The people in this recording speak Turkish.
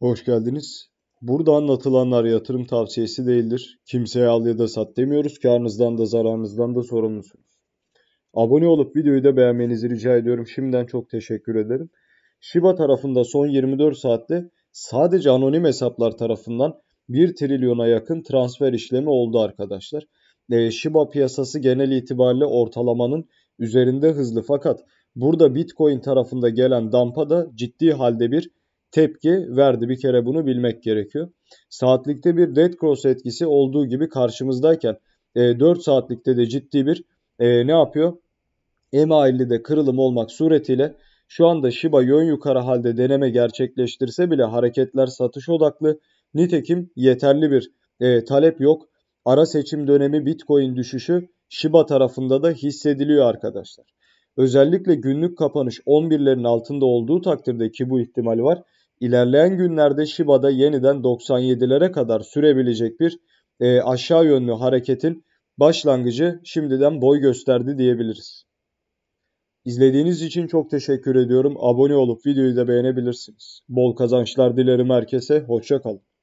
Hoş geldiniz. Burada anlatılanlar yatırım tavsiyesi değildir. Kimseye al ya da sat demiyoruz. Karnınızdan da zararınızdan da sorumlusunuz. Abone olup videoyu da beğenmenizi rica ediyorum. Şimdiden çok teşekkür ederim. Shiba tarafında son 24 saatte sadece anonim hesaplar tarafından 1 trilyona yakın transfer işlemi oldu arkadaşlar. E, Shiba piyasası genel itibariyle ortalamanın üzerinde hızlı fakat burada Bitcoin tarafında gelen dampa da ciddi halde bir tepki verdi. Bir kere bunu bilmek gerekiyor. Saatlikte bir dead Cross etkisi olduğu gibi karşımızdayken e, 4 saatlikte de ciddi bir e, ne yapıyor? MA50'de kırılım olmak suretiyle şu anda Shiba yön yukarı halde deneme gerçekleştirse bile hareketler satış odaklı. Nitekim yeterli bir e, talep yok. Ara seçim dönemi Bitcoin düşüşü Shiba tarafında da hissediliyor arkadaşlar. Özellikle günlük kapanış 11'lerin altında olduğu takdirde ki bu ihtimal var ilerleyen günlerde Shiba'da yeniden 97'lere kadar sürebilecek bir e, aşağı yönlü hareketin başlangıcı şimdiden boy gösterdi diyebiliriz. İzlediğiniz için çok teşekkür ediyorum. Abone olup videoyu da beğenebilirsiniz. Bol kazançlar dilerim herkese. Hoşçakalın.